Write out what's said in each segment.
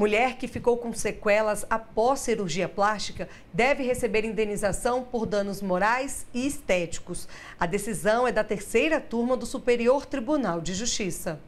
Mulher que ficou com sequelas após cirurgia plástica deve receber indenização por danos morais e estéticos. A decisão é da terceira turma do Superior Tribunal de Justiça.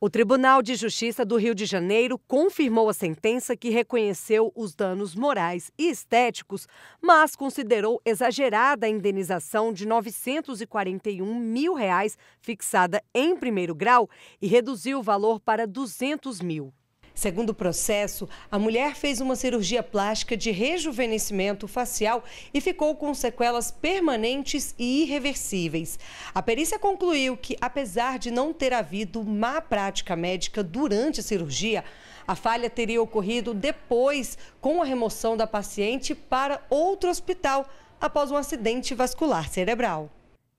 O Tribunal de Justiça do Rio de Janeiro confirmou a sentença que reconheceu os danos morais e estéticos, mas considerou exagerada a indenização de R$ 941 mil reais fixada em primeiro grau e reduziu o valor para R$ 200 mil. Segundo o processo, a mulher fez uma cirurgia plástica de rejuvenescimento facial e ficou com sequelas permanentes e irreversíveis. A perícia concluiu que, apesar de não ter havido má prática médica durante a cirurgia, a falha teria ocorrido depois com a remoção da paciente para outro hospital após um acidente vascular cerebral.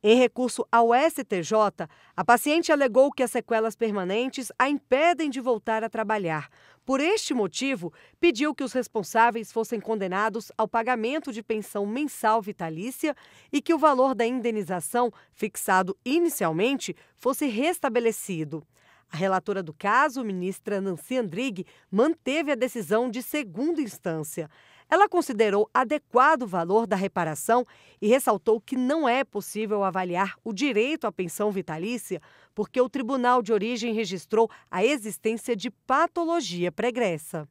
Em recurso ao STJ, a paciente alegou que as sequelas permanentes a impedem de voltar a trabalhar. Por este motivo, pediu que os responsáveis fossem condenados ao pagamento de pensão mensal vitalícia e que o valor da indenização, fixado inicialmente, fosse restabelecido. A relatora do caso, ministra Nancy Andrighi, manteve a decisão de segunda instância. Ela considerou adequado o valor da reparação e ressaltou que não é possível avaliar o direito à pensão vitalícia porque o tribunal de origem registrou a existência de patologia pregressa.